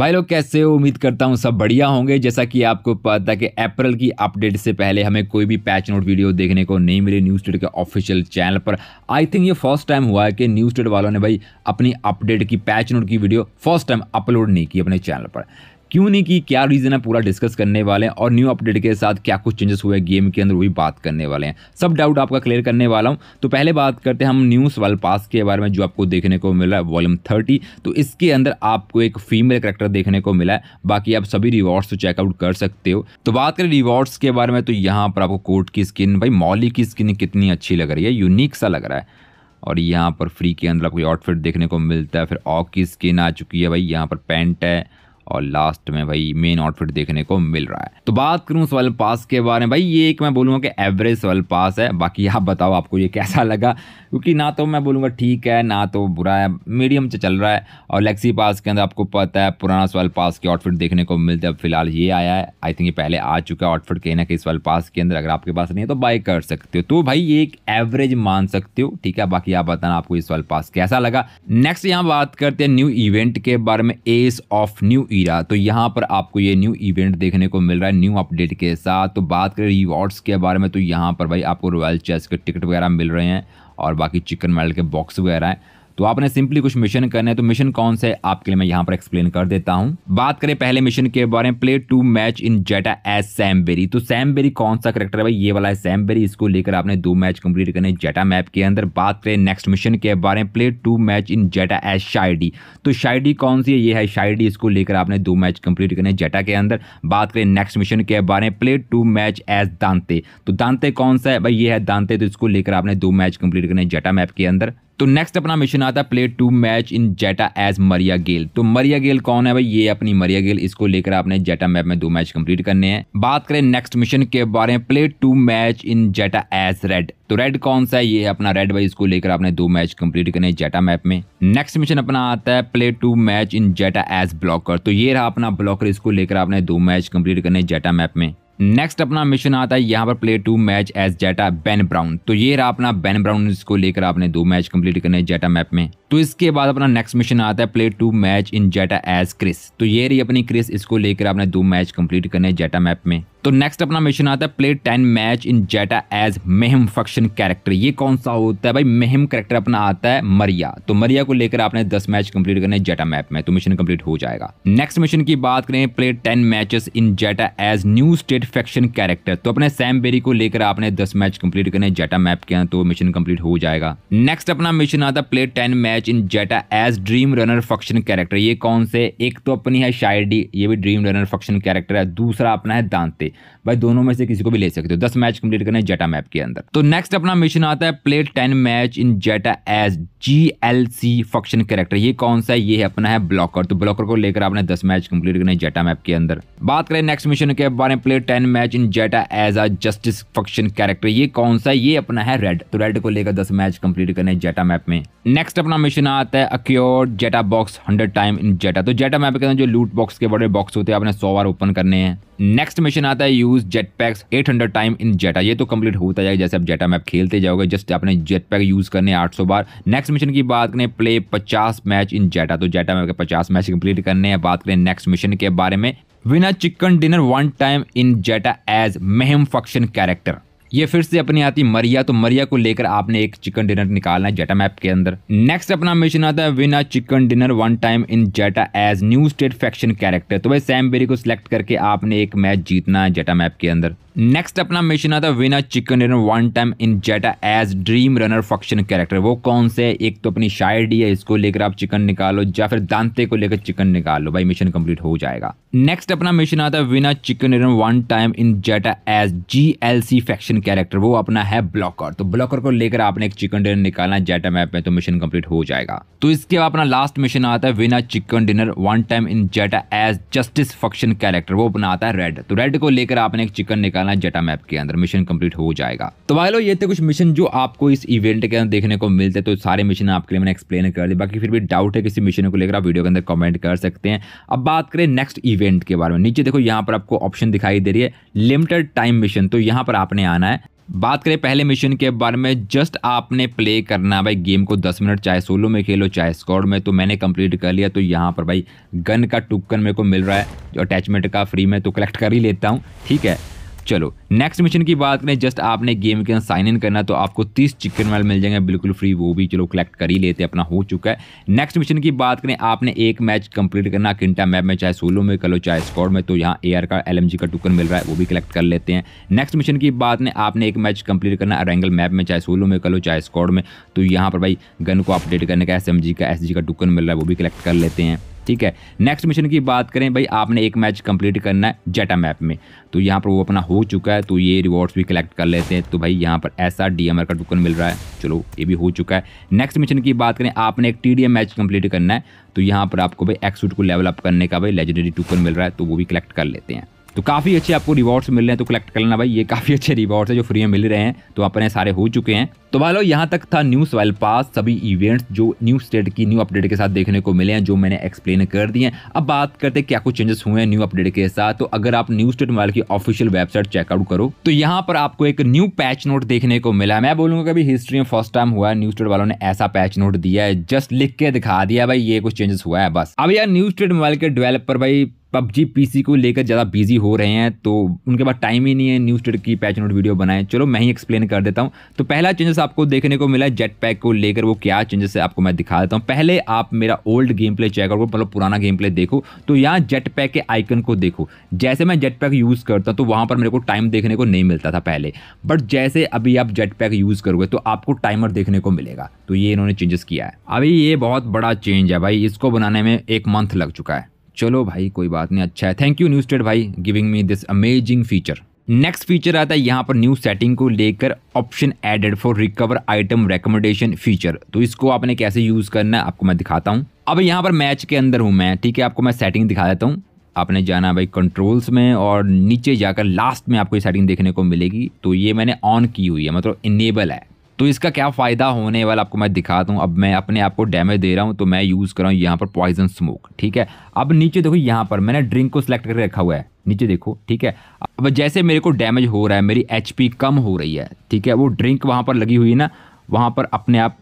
भाई लोग कैसे हो उम्मीद करता हूँ सब बढ़िया होंगे जैसा कि आपको पता कि अप्रैल की अपडेट से पहले हमें कोई भी पैच नोट वीडियो देखने को नहीं मिली न्यूज़ टेड के ऑफिशियल चैनल पर आई थिंक ये फर्स्ट टाइम हुआ है कि न्यूज़ टेड वालों ने भाई अपनी अपडेट की पैच नोट की वीडियो फर्स्ट टाइम अपलोड नहीं की अपने चैनल पर क्यों नहीं की क्या रीज़न है पूरा डिस्कस करने वाले हैं और न्यू अपडेट के साथ क्या कुछ चेंजेस हुए गेम के अंदर वही बात करने वाले हैं सब डाउट आपका क्लियर करने वाला हूँ तो पहले बात करते हैं हम न्यू सवाल पास के बारे में जो आपको देखने को मिला है वॉल्यूम थर्टी तो इसके अंदर आपको एक फीमेल करेक्टर देखने को मिला है बाकी आप सभी रिवॉर्ड्स तो चेकआउट कर सकते हो तो बात करें रिवॉर्ड्स के बारे में तो यहाँ पर आपको कोर्ट की स्किन भाई मॉली की स्किन कितनी अच्छी लग रही है यूनिक सा लग रहा है और यहाँ पर फ्री के अंदर आपको आउटफिट देखने को मिलता है फिर ऑक की स्किन आ चुकी है भाई यहाँ पर पैंट है और लास्ट में भाई मेन आउटफिट देखने को मिल रहा है तो बात करूं सवाल पास के बारे में भाई ये एक मैं बोलूंगा कि एवरेज सवाल पास है बाकी आप बताओ आपको ये कैसा लगा क्योंकि ना तो मैं बोलूंगा ठीक है ना तो बुरा है मीडियम से चल रहा है और लेक्सी पास के अंदर आपको पता है पुराना सवाल पास के आउटफिट देखने को मिलते हैं फिलहाल ये आया है आई थिंक ये पहले आ चुका है आउटफिट कहीं ना कहीं सवाल पास के अंदर अगर आपके पास नहीं है तो बाई कर सकते हो तो भाई ये एक एवरेज मान सकते हो ठीक है बाकी आप बताना आपको इस सवाल पास कैसा लगा नेक्स्ट यहाँ बात करते हैं न्यू इवेंट के बारे में एस ऑफ न्यू भी तो यहाँ पर आपको ये न्यू इवेंट देखने को मिल रहा है न्यू अपडेट के साथ तो बात करें रिवॉर्ड्स के बारे में तो यहाँ पर भाई आपको रॉयल चेस के टिकट वगैरह मिल रहे हैं और बाकी चिकन मेडल के बॉक्स वगैरह हैं तो आपने सिंपली कुछ मिशन करने तो मिशन कौन से आपके लिए मैं यहाँ पर एक्सप्लेन कर देता हूँ बात करें पहले मिशन के बारे में play two match in Zeta as Sam Berry तो सैमबेरी कौन सा करेक्टर है भाई ये वाला है सैमबेरी इसको लेकर आपने दो मैच कंप्लीट करने जेटा मैप के अंदर बात करें नेक्स्ट मिशन के बारे में play two match in Zeta as Shady तो शाइडी कौन सी है ये है शाइडी इसको लेकर आपने दो मैच कंप्लीट करने जेटा के अंदर बात करें नेक्स्ट मिशन के बारे में प्ले टू मैच एज दांते तो दांते कौन सा है भाई ये है दानते तो इसको लेकर आपने दो मैच कंप्लीट करने जेटा मैप के अंदर तो नेक्स्ट अपना मिशन आता है play two match in Zeta as Maria Gale तो मरिया गेल कौन है भाई ये अपनी मरिया गेल इसको लेकर आपने जेटा मैप में दो मैच कंप्लीट करने हैं बात करें नेक्स्ट मिशन के बारे में play two match in Zeta as Red तो रेड कौन सा है ये अपना रेड भाई इसको लेकर आपने दो मैच कंप्लीट करने जेटा मैप में नेक्स्ट मिशन अपना आता है play two match in Zeta as Blocker तो ये रहा अपना ब्लॉकर इसको लेकर आपने दो मैच कंप्लीट करने जेटा मैप में नेक्स्ट अपना मिशन आता है यहाँ पर play two match as Zeta Ben Brown तो ये रहा अपना बेन ब्राउन इसको लेकर आपने दो मैच कंप्लीट करने जेटा मैप में तो इसके बाद अपना नेक्स्ट मिशन आता है play two match in Zeta as Chris तो ये रही अपनी क्रिस इसको लेकर आपने दो मैच कंप्लीट करने जेटा मैप में तो नेक्स्ट अपना मिशन आता है play ten match in Zeta as Mayhem faction character ये कौन सा होता है भाई मेहम कैरेक्टर अपना आता है मरिया तो मरिया को लेकर आपने 10 मैच कंप्लीट करने जेटा मैप में तो मिशन कंप्लीट हो जाएगा नेक्स्ट मिशन की बात करें play ten matches in Zeta as New State perfection character तो अपने सैम बेरी को लेकर आपने दस मैच कंप्लीट करने जेटा मैप के तो मिशन कंप्लीट हो जाएगा नेक्स्ट अपना मिशन आता play ten match in Zeta as Dream Runner function character ये कौन से एक तो अपनी है शायडी ये भी ड्रीम रनर फंक्शन कैरेक्टर है दूसरा अपना है दांते भाई दोनों में से किसी को भी ले सकते हो दस मैच कंप्लीट करने जेटा मैप के अंदर तो नेक्स्ट अपना मिशन आता है play ten match in Zeta as G L C function character ये कौन सा है ये अपना है ब्लॉकर तो ब्लॉकर को लेकर आपने दस मैच कंप्लीट करने जेटा मैप के अंदर बात करें नेक्स्ट मिशन के बारे में play ten match in Zeta as a justice function character ये कौन सा ये अपना है रेड तो रेड को लेकर दस मैच कंप्लीट करने जेटा मैप में नेक्स्ट अपना मिशन आता है acquire Zeta box hundred time in Zeta तो जेटा मैप के अंदर जो लूट बॉक्स के बड़े बॉक्स होते हैं आपने सौ बार ओपन करने हैं नेक्स्ट मिशन आता है use jet packs eight hundred time in Zeta ये तो कंप्लीट होता जाएगा जैसे आप जेटा मैप खेलते जाओगे जस्ट आपने जेट पैक यूज करने आठ सौ बार नेक्स्ट मिशन की बात करें प्ले पचास मैच इन जेटा तो जेटा मैप के पचास मैच कंप्लीट करने हैं बात करें नेक्स्ट मिशन के बारे में a Chicken Dinner one time in Jetta as Mayhem function character. ये फिर से अपनी आती मरिया तो मरिया को लेकर आपने एक चिकन डिनर निकालना है जेटा मैप के अंदर नेक्स्ट अपना मिशन आता है win a chicken dinner one time in Zeta as New State faction character तो भाई सैम बेरी को सिलेक्ट करके आपने एक मैच जीतना है जेटा मैप के अंदर नेक्स्ट अपना मिशन आता है win a chicken dinner one time in Zeta as Dream Runner function character वो कौन से एक तो अपनी शायरी है इसको लेकर आप चिकन निकालो या फिर दांते को लेकर चिकन निकालो भाई मिशन कंप्लीट हो जाएगा नेक्स्ट अपना मिशन आता है win a chicken dinner one time in Zeta as G faction character वो अपना है ब्लॉकर तो ब्लॉकर को लेकर आपने एक चिकन डिनर निकालना है जेटा मैप में तो मिशन कंप्लीट हो जाएगा तो इसके बाद अपना लास्ट मिशन आता है win a chicken dinner one time in Zeta as Justice function character वो अपना आता है रेड तो रेड को लेकर आपने एक चिकन निकालना जेटा मैप के अंदर मिशन कंप्लीट हो जाएगा तो भाई लोग ये थे कुछ मिशन जो आपको इस इवेंट के अंदर देखने को मिलते तो सारे मिशन आपके लिए मैंने एक्सप्लेन कर दिए बाकी फिर भी डाउट है किसी मिशन को लेकर आप वीडियो के अंदर कमेंट कर सकते हैं अब बात करें नेक्स्ट इवेंट के बारे में नीचे देखो यहाँ पर आपको ऑप्शन दिखाई दे रही है लिमिटेड टाइम मिशन तो यहाँ पर आपने आना है बात करें पहले मिशन के बारे में जस्ट आपने प्ले करना है भाई गेम को 10 मिनट चाहे सोलो में खेलो चाहे स्कॉड में तो मैंने कंप्लीट कर लिया तो यहाँ पर भाई गन का टुकन मेरे को मिल रहा है जो अटैचमेंट का फ्री में तो कलेक्ट कर ही लेता हूँ ठीक है चलो नेक्स्ट मिशन की बात करें जस्ट आपने गेम के अंदर साइन इन करना तो आपको 30 चिकन मेल मिल जाएंगे बिल्कुल फ्री वो भी चलो कलेक्ट कर ही लेते अपना हो चुका है नेक्स्ट मिशन की बात करें आपने एक मैच कंप्लीट करना किंटा मैप में चाहे सोलो में कर लो चाहे स्कॉड में तो यहाँ एआर का एल का टुकन मिल रहा है वो भी कलेक्ट कर लेते हैं नेक्स्ट मिशन की बात ने आपने एक मैच कंप्लीट करना अरेंगल मैप में चाहे सोलो में कर लो चाहे स्कॉड में तो यहाँ पर भाई गन को अपडेट करने का एस का एस का टुकन मिल रहा है वो भी कलेक्ट कर लेते हैं ठीक है नेक्स्ट मिशन की बात करें भाई आपने एक मैच कंप्लीट करना है जेटा मैप में तो यहाँ पर वो अपना हो चुका है तो ये रिवॉर्ड्स भी कलेक्ट कर लेते हैं तो भाई यहाँ पर ऐसा डीएमआर का टोकन मिल रहा है चलो ये भी हो चुका है नेक्स्ट मिशन की बात करें आपने एक टीडीएम मैच कंप्लीट करना है तो यहाँ पर आपको भाई एक्सूट को लेवल अप करने का भाई लेजेंडरी टोकन मिल रहा है तो वो भी कलेक्ट कर लेते हैं तो काफ़ी अच्छे आपको रिवॉर्ड्स मिल रहे हैं तो कलेक्ट कर लेना भाई ये काफ़ी अच्छे रिवॉर्ड्स है जो फ्री में मिल रहे हैं तो अपने सारे हो चुके हैं तो भाई यहाँ तक था न्यू स्वाइल पास सभी इवेंट्स जो न्यू स्टेट की न्यू अपडेट के साथ देखने को मिले हैं जो मैंने एक्सप्लेन कर दिए हैं अब बात करते क्या कुछ चेंजेस हुए हैं न्यू अपडेट के साथ तो अगर आप न्यू स्टेट मोबाइल की ऑफिशियल वेबसाइट चेकआउट करो तो यहाँ पर आपको एक न्यू पैच नोट देखने को मिला है मैं बोलूँगा कभी हिस्ट्री में फर्स्ट टाइम हुआ है न्यू स्टेट वालों ने ऐसा पैच नोट दिया है जस्ट लिख के दिखा दिया भाई ये कुछ चेंजेस हुआ है बस अब यार न्यू स्टेट मोबाइल के डेवलपर भाई पबजी पीसी को लेकर ज़्यादा बिजी हो रहे हैं तो उनके पास टाइम ही नहीं है न्यूज टेड की पैच नोट वीडियो बनाएं चलो मैं ही एक्सप्लेन कर देता हूँ तो पहला चेंजेस आपको देखने को मिला जेट पैक को लेकर वो क्या चेंजेस है आपको मैं दिखा देता हूँ पहले आप मेरा ओल्ड गेम प्ले चेक करो मतलब पुराना गेम प्ले देखो तो यहाँ जेट पैक के आइकन को देखो जैसे मैं जेट पैक यूज़ करता हूँ तो वहाँ पर मेरे को टाइम देखने को नहीं मिलता था पहले बट जैसे अभी आप जेट पैक यूज़ करोगे तो आपको टाइमर देखने को मिलेगा तो ये इन्होंने चेंजेस किया है अभी ये बहुत बड़ा चेंज है भाई इसको बनाने में एक मंथ लग चुका है चलो भाई कोई बात नहीं अच्छा है थैंक यू न्यूज ट्रेड भाई giving me this amazing feature next feature आता है यहाँ पर न्यू सेटिंग को लेकर option added for recover item recommendation feature तो इसको आपने कैसे यूज करना है आपको मैं दिखाता हूँ अब यहाँ पर मैच के अंदर हूँ मैं ठीक है आपको मैं सेटिंग दिखा देता हूँ आपने जाना भाई कंट्रोल्स में और नीचे जाकर लास्ट में आपको ये सेटिंग देखने को मिलेगी तो ये मैंने ऑन की हुई है मतलब इनेबल है तो इसका क्या फ़ायदा होने वाला आपको मैं दिखाता हूँ अब मैं अपने आप को डैमेज दे रहा हूँ तो मैं यूज़ कर रहा हूँ यहाँ पर पॉइजन स्मोक ठीक है अब नीचे देखो यहाँ पर मैंने ड्रिंक को सिलेक्ट करके रखा हुआ है नीचे देखो ठीक है अब जैसे मेरे को डैमेज हो रहा है मेरी एच कम हो रही है ठीक है वो ड्रिंक वहाँ पर लगी हुई है ना वहाँ पर अपने आप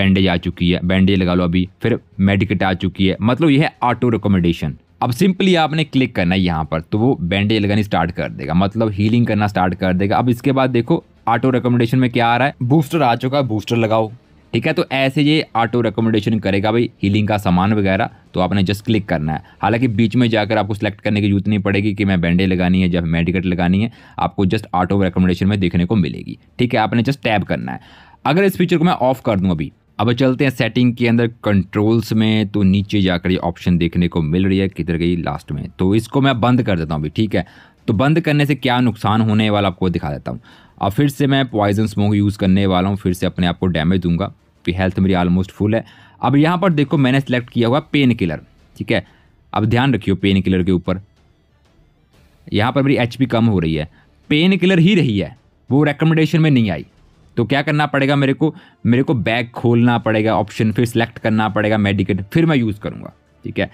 बैंडेज आ चुकी है बैंडेज लगा लो अभी फिर मेडिकेट आ चुकी है मतलब यह है ऑटो रिकोमेंडेशन अब सिंपली आपने क्लिक करना है यहाँ पर तो वो बैंडेज लगानी स्टार्ट कर देगा मतलब हीलिंग करना स्टार्ट कर देगा अब इसके बाद देखो ऑटो रिकमेंडेशन में क्या आ रहा है बूस्टर आ चुका है बूस्टर लगाओ ठीक है तो ऐसे ये ऑटो रिकमेंडेशन करेगा भाई हीलिंग का सामान वगैरह तो आपने जस्ट क्लिक करना है हालांकि बीच में जाकर आपको सेलेक्ट करने की जरूरत नहीं पड़ेगी कि मैं बैंडे लगानी है या मेडिकट लगानी है आपको जस्ट ऑटो रिकमेंडेशन में देखने को मिलेगी ठीक है आपने जस्ट टैब करना है अगर इस फीचर को मैं ऑफ कर दूँ अभी अब चलते हैं सेटिंग के अंदर कंट्रोल्स में तो नीचे जाकर ये ऑप्शन देखने को मिल रही है किधर गई लास्ट में तो इसको मैं बंद कर देता हूँ अभी ठीक है तो बंद करने से क्या नुकसान होने वाला आपको दिखा देता हूँ अब फिर से मैं पॉइजन स्मोक यूज़ करने वाला हूँ फिर से अपने आप को डैमेज दूंगा कि हेल्थ मेरी ऑलमोस्ट फुल है अब यहाँ पर देखो मैंने सेलेक्ट किया हुआ पेन किलर ठीक है अब ध्यान रखियो पेन किलर के ऊपर यहाँ पर मेरी एच कम हो रही है पेन किलर ही रही है वो रिकमेंडेशन में नहीं आई तो क्या करना पड़ेगा मेरे को मेरे को बैग खोलना पड़ेगा ऑप्शन फिर सेलेक्ट करना पड़ेगा मेडिकेट फिर मैं यूज़ करूँगा ठीक है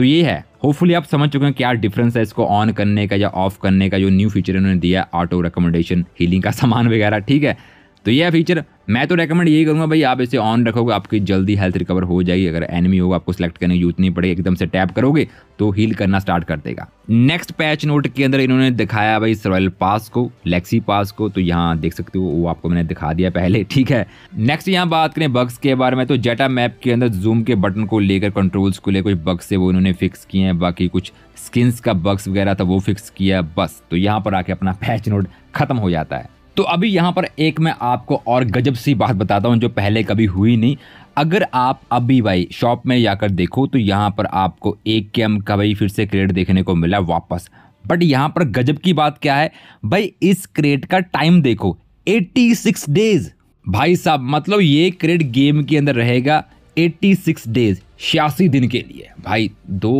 तो ये है होपफुली आप समझ चुके हैं क्या डिफरेंस है इसको ऑन करने का या ऑफ करने का जो न्यू फीचर इन्होंने दिया ऑटो रिकमेंडेशन हीलिंग का सामान वगैरह ठीक है तो यह फीचर मैं तो रेकमेंड यही करूँगा भाई आप इसे ऑन रखोगे आपकी जल्दी हेल्थ रिकवर हो जाएगी अगर एनिमी होगा आपको सेलेक्ट करने की जरूरत नहीं पड़ेगी एकदम से टैप करोगे तो हील करना स्टार्ट कर देगा नेक्स्ट पैच नोट के अंदर इन्होंने दिखाया भाई सर्वाइल पास को लेक्सी पास को तो यहाँ देख सकते हो वो आपको मैंने दिखा दिया पहले ठीक है नेक्स्ट यहाँ बात करें बग्स के बारे में तो जेटा मैप के अंदर जूम के बटन को लेकर कंट्रोल्स को लेकर कुछ बग्स है वो इन्होंने फिक्स किए हैं बाकी कुछ स्किन्स का बग्स वगैरह था वो फिक्स किया बस तो यहाँ पर आके अपना पैच नोट खत्म हो जाता है तो अभी यहाँ पर एक मैं आपको और गजब सी बात बताता हूँ जो पहले कभी हुई नहीं अगर आप अभी भाई शॉप में जाकर देखो तो यहाँ पर आपको एक के एम का भाई फिर से क्रेट देखने को मिला वापस बट यहाँ पर गजब की बात क्या है भाई इस क्रेट का टाइम देखो 86 डेज भाई साहब मतलब ये क्रेट गेम के अंदर रहेगा 86 डेज छियासी दिन के लिए भाई दो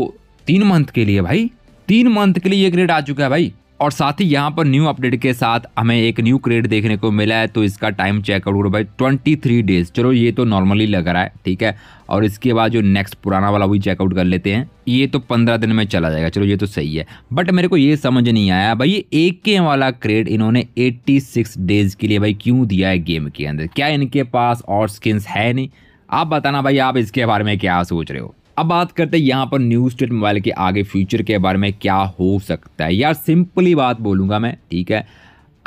तीन मंथ के लिए भाई तीन मंथ के लिए ये क्रेट आ चुका है भाई और साथ ही यहाँ पर न्यू अपडेट के साथ हमें एक न्यू क्रेड देखने को मिला है तो इसका टाइम चेकआउट करो भाई ट्वेंटी थ्री डेज चलो ये तो नॉर्मली लग रहा है ठीक है और इसके बाद जो नेक्स्ट पुराना वाला वही चेकआउट कर लेते हैं ये तो पंद्रह दिन में चला जाएगा चलो ये तो सही है बट मेरे को ये समझ नहीं आया भाई ये एक के वाला क्रेड इन्होंने सिक्स डेज के लिए भाई क्यों दिया है गेम के अंदर क्या इनके पास और स्किन्स है नहीं आप बताना भाई आप इसके बारे में क्या सोच रहे हो अब बात करते हैं यहाँ पर न्यू स्टेट मोबाइल के आगे फ्यूचर के बारे में क्या हो सकता है यार सिंपली बात बोलूँगा मैं ठीक है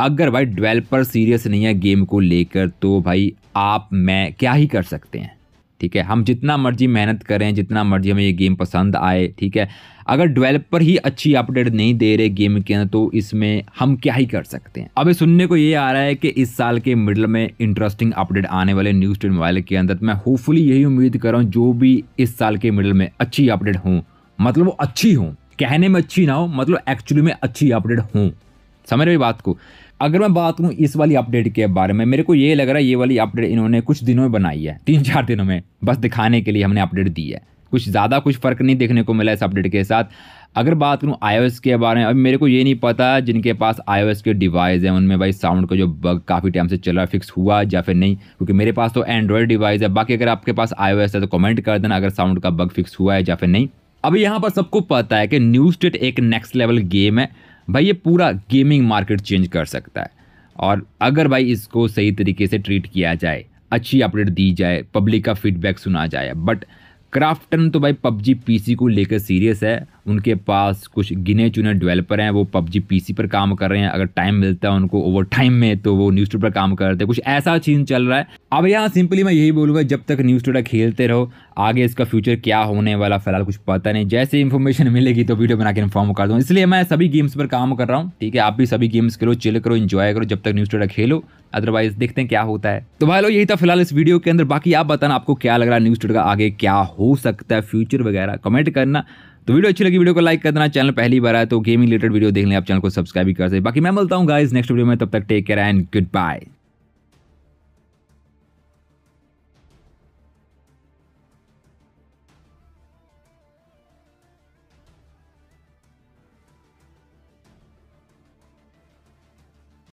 अगर भाई डेवलपर सीरियस नहीं है गेम को लेकर तो भाई आप मैं क्या ही कर सकते हैं ठीक है हम जितना मर्जी मेहनत करें जितना मर्जी हमें ये गेम पसंद आए ठीक है अगर डेवलपर ही अच्छी अपडेट नहीं दे रहे गेम के अंदर तो इसमें हम क्या ही कर सकते हैं अभी सुनने को ये आ रहा है कि इस साल के मिडल में इंटरेस्टिंग अपडेट आने वाले न्यूज टेन मोबाइल के अंदर मैं होपफुली यही उम्मीद कर रहा हूँ जो भी इस साल के मिडल में अच्छी अपडेट हों मतलब वो अच्छी हों कहने में अच्छी ना हो मतलब एक्चुअली में अच्छी अपडेट हों समझ रहे बात को अगर मैं बात करूँ इस वाली अपडेट के बारे में मेरे को ये लग रहा है ये वाली अपडेट इन्होंने कुछ दिनों में बनाई है तीन चार दिनों में बस दिखाने के लिए हमने अपडेट दी है कुछ ज़्यादा कुछ फ़र्क नहीं देखने को मिला इस अपडेट के साथ अगर बात करूँ आई के बारे में अभी मेरे को ये नहीं पता जिनके पास आई के डिवाइस हैं उनमें भाई साउंड का जो बग काफ़ी टाइम से चला फिक्स हुआ या फिर नहीं क्योंकि मेरे पास तो एंड्रॉयड डिवाइस है बाकी अगर आपके पास आई है तो कमेंट कर देना अगर साउंड का बग फिक्स हुआ है या फिर नहीं अभी यहाँ पर सबको पता है कि न्यू स्टेट एक नेक्स्ट लेवल गेम है भाई ये पूरा गेमिंग मार्केट चेंज कर सकता है और अगर भाई इसको सही तरीके से ट्रीट किया जाए अच्छी अपडेट दी जाए पब्लिक का फीडबैक सुना जाए बट क्राफ्टन तो भाई पबजी पीसी को लेकर सीरियस है उनके पास कुछ गिने चुने डेवलपर हैं वो पबजी पी पर काम कर रहे हैं अगर टाइम मिलता है उनको ओवर टाइम में तो वो न्यूज़ पर काम करते हैं कुछ ऐसा चीज चल रहा है अब यहाँ सिंपली मैं यही बोलूँगा जब तक न्यूज़ टूडा खेलते रहो आगे इसका फ्यूचर क्या होने वाला फिलहाल कुछ पता नहीं जैसे इन्फॉर्मेशन मिलेगी तो वीडियो बना के इन्फॉर्म कर दूँ इसलिए मैं सभी गेम्स पर काम कर रहा हूँ ठीक है आप भी सभी गेम्स खेलो चिल करो इन्जॉय करो जब तक न्यूज़ टूडा खेलो अदरवाइज देखते हैं क्या होता है तो भाई लोग यही था फिलहाल इस वीडियो के अंदर बाकी आप बताना आपको क्या लग रहा है न्यूज़ टूडा आगे क्या हो सकता है फ्यूचर वगैरह कमेंट करना तो वीडियो अच्छी लगी वीडियो को लाइक कर देना चैनल पहली बार आया तो गेमिंग रिलेटेड वीडियो देख लें आप चैनल को सब्सक्राइब भी कर सकते बाकी मैं मिलता हूँ गाइज नेक्स्ट वीडियो में तब तक take care and good bye